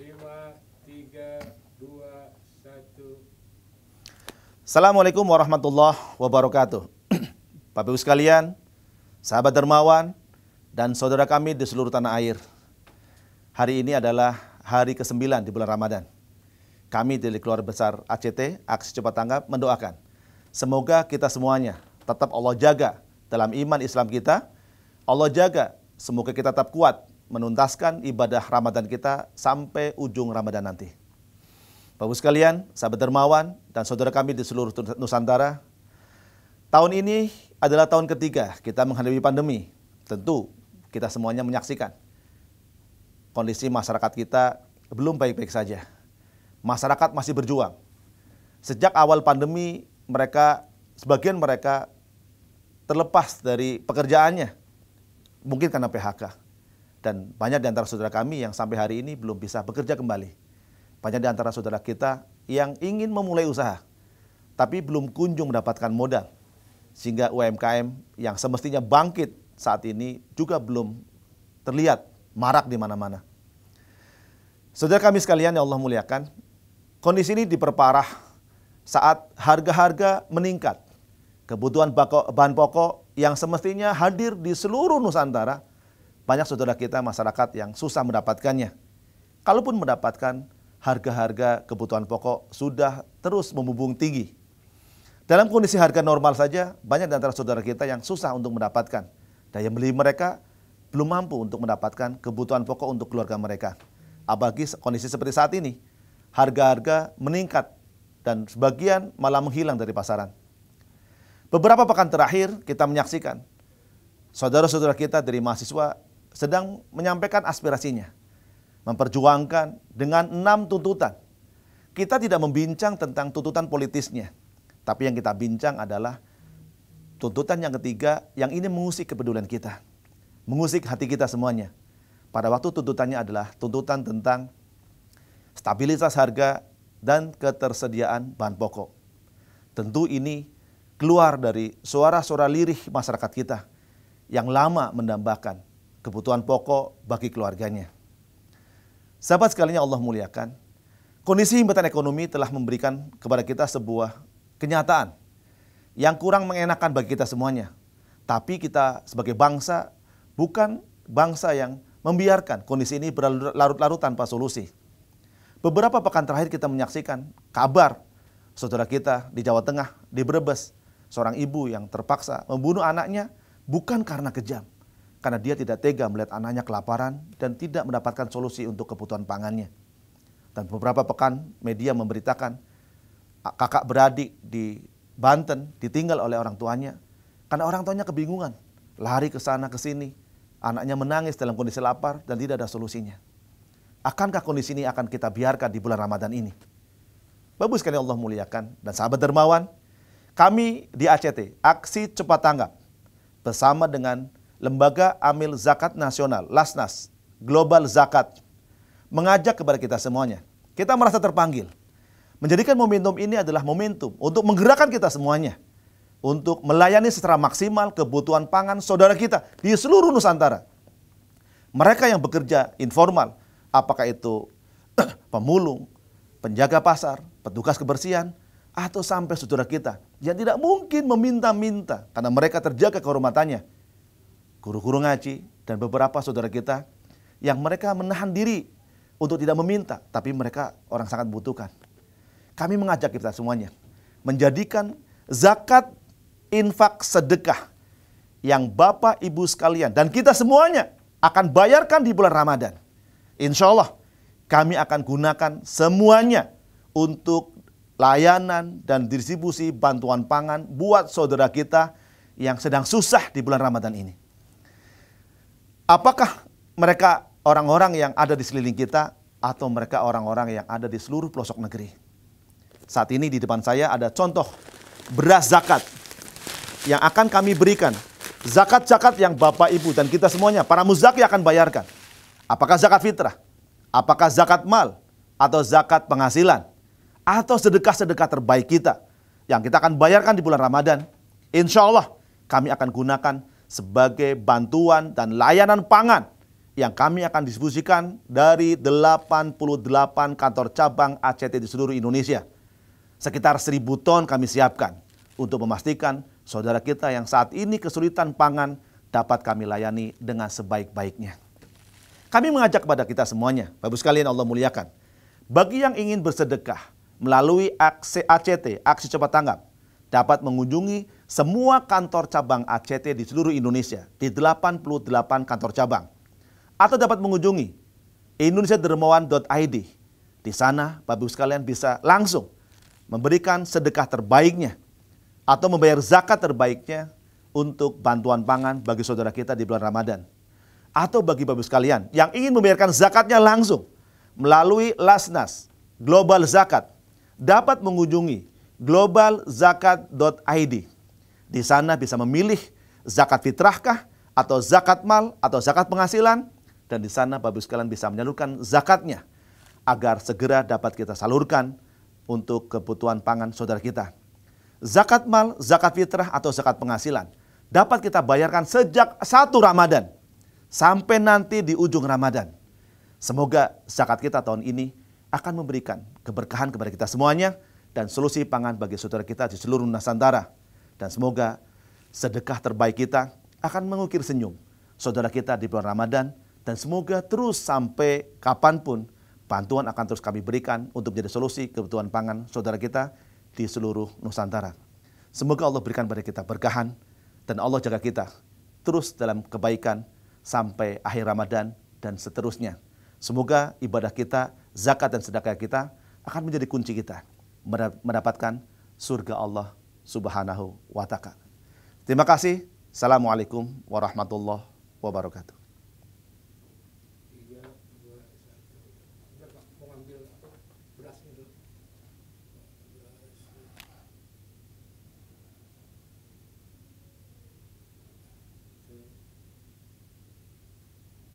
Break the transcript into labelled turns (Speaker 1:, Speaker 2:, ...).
Speaker 1: lima, tiga, dua, satu. Assalamualaikum warahmatullahi wabarakatuh. Bapak Ibu sekalian, sahabat dermawan, dan saudara kami di seluruh tanah air. Hari ini adalah hari ke-9 di bulan Ramadan. Kami dari keluarga besar ACT, Aksi Cepat Tanggap, mendoakan. Semoga kita semuanya tetap Allah jaga dalam iman Islam kita. Allah jaga, semoga kita tetap kuat menuntaskan ibadah Ramadan kita sampai ujung Ramadan nanti. Bapak sekalian, sahabat dermawan dan saudara kami di seluruh Nusantara, tahun ini adalah tahun ketiga kita menghadapi pandemi. Tentu kita semuanya menyaksikan kondisi masyarakat kita belum baik-baik saja. Masyarakat masih berjuang. Sejak awal pandemi, mereka sebagian mereka terlepas dari pekerjaannya. Mungkin karena PHK dan banyak di antara saudara kami yang sampai hari ini belum bisa bekerja kembali. Banyak di antara saudara kita yang ingin memulai usaha, tapi belum kunjung mendapatkan modal. Sehingga UMKM yang semestinya bangkit saat ini juga belum terlihat marak di mana-mana. Saudara kami sekalian yang Allah muliakan, kondisi ini diperparah saat harga-harga meningkat. Kebutuhan bahan pokok yang semestinya hadir di seluruh Nusantara banyak saudara kita masyarakat yang susah mendapatkannya. Kalaupun mendapatkan, harga-harga kebutuhan pokok sudah terus membumbung tinggi. Dalam kondisi harga normal saja, banyak di antara saudara kita yang susah untuk mendapatkan. Daya beli mereka belum mampu untuk mendapatkan kebutuhan pokok untuk keluarga mereka. Apalagi kondisi seperti saat ini, harga-harga meningkat dan sebagian malah menghilang dari pasaran. Beberapa pekan terakhir kita menyaksikan saudara-saudara kita dari mahasiswa sedang menyampaikan aspirasinya, memperjuangkan dengan enam tuntutan. Kita tidak membincang tentang tuntutan politisnya, tapi yang kita bincang adalah tuntutan yang ketiga yang ini mengusik kepedulian kita, mengusik hati kita semuanya. Pada waktu tuntutannya adalah tuntutan tentang stabilitas harga dan ketersediaan bahan pokok. Tentu ini keluar dari suara-suara lirih masyarakat kita yang lama mendambakan kebutuhan pokok bagi keluarganya. Sahabat sekalinya Allah muliakan, kondisi hambatan ekonomi telah memberikan kepada kita sebuah kenyataan yang kurang mengenakan bagi kita semuanya. Tapi kita sebagai bangsa bukan bangsa yang membiarkan kondisi ini berlarut-larut tanpa solusi. Beberapa pekan terakhir kita menyaksikan kabar saudara kita di Jawa Tengah, di Brebes, seorang ibu yang terpaksa membunuh anaknya bukan karena kejam, karena dia tidak tega melihat anaknya kelaparan dan tidak mendapatkan solusi untuk kebutuhan pangannya. Dan beberapa pekan media memberitakan kakak beradik di Banten ditinggal oleh orang tuanya karena orang tuanya kebingungan, lari ke sana ke sini, anaknya menangis dalam kondisi lapar dan tidak ada solusinya. Akankah kondisi ini akan kita biarkan di bulan Ramadan ini? Bapak sekali Allah muliakan dan sahabat dermawan, kami di ACT, Aksi Cepat Tanggap, bersama dengan Lembaga Amil Zakat Nasional, Lasnas, Global Zakat, mengajak kepada kita semuanya. Kita merasa terpanggil. Menjadikan momentum ini adalah momentum untuk menggerakkan kita semuanya. Untuk melayani secara maksimal kebutuhan pangan saudara kita di seluruh Nusantara. Mereka yang bekerja informal, apakah itu pemulung, penjaga pasar, petugas kebersihan, atau sampai saudara kita yang tidak mungkin meminta-minta karena mereka terjaga kehormatannya guru-guru ngaji, dan beberapa saudara kita yang mereka menahan diri untuk tidak meminta, tapi mereka orang sangat butuhkan. Kami mengajak kita semuanya menjadikan zakat, infak, sedekah yang Bapak Ibu sekalian dan kita semuanya akan bayarkan di bulan Ramadan. Insya Allah kami akan gunakan semuanya untuk layanan dan distribusi bantuan pangan buat saudara kita yang sedang susah di bulan Ramadan ini. Apakah mereka orang-orang yang ada di seliling kita atau mereka orang-orang yang ada di seluruh pelosok negeri? Saat ini di depan saya ada contoh beras zakat yang akan kami berikan. Zakat-zakat yang Bapak Ibu dan kita semuanya, para muzaki akan bayarkan. Apakah zakat fitrah? Apakah zakat mal? Atau zakat penghasilan? Atau sedekah-sedekah terbaik kita? Yang kita akan bayarkan di bulan Ramadan. Insya Allah kami akan gunakan sebagai bantuan dan layanan pangan yang kami akan distribusikan dari 88 kantor cabang ACT di seluruh Indonesia. Sekitar 1000 ton kami siapkan untuk memastikan saudara kita yang saat ini kesulitan pangan dapat kami layani dengan sebaik-baiknya. Kami mengajak kepada kita semuanya, Bapak sekalian Allah muliakan. Bagi yang ingin bersedekah melalui ACT, Aksi Cepat Tanggap, dapat mengunjungi semua kantor cabang ACT di seluruh Indonesia, di 88 kantor cabang. Atau dapat mengunjungi indonesiadermawan.id. Di sana, Bapak Ibu sekalian bisa langsung memberikan sedekah terbaiknya atau membayar zakat terbaiknya untuk bantuan pangan bagi saudara kita di bulan Ramadan. Atau bagi Bapak Ibu sekalian yang ingin membayarkan zakatnya langsung melalui Lasnas Global Zakat dapat mengunjungi globalzakat.id. Di sana bisa memilih zakat fitrahkah atau zakat mal atau zakat penghasilan dan di sana Bapak Ibu sekalian bisa menyalurkan zakatnya agar segera dapat kita salurkan untuk kebutuhan pangan saudara kita. Zakat mal, zakat fitrah atau zakat penghasilan dapat kita bayarkan sejak satu Ramadan sampai nanti di ujung Ramadan. Semoga zakat kita tahun ini akan memberikan keberkahan kepada kita semuanya dan solusi pangan bagi saudara kita di seluruh Nusantara. Dan semoga sedekah terbaik kita akan mengukir senyum saudara kita di bulan Ramadan dan semoga terus sampai kapanpun bantuan akan terus kami berikan untuk menjadi solusi kebutuhan pangan saudara kita di seluruh Nusantara. Semoga Allah berikan pada kita berkahan dan Allah jaga kita terus dalam kebaikan sampai akhir Ramadan dan seterusnya. Semoga ibadah kita, zakat dan sedekah kita akan menjadi kunci kita mendapatkan surga Allah Subhanahu wa taala. Terima kasih. Assalamualaikum warahmatullahi wabarakatuh.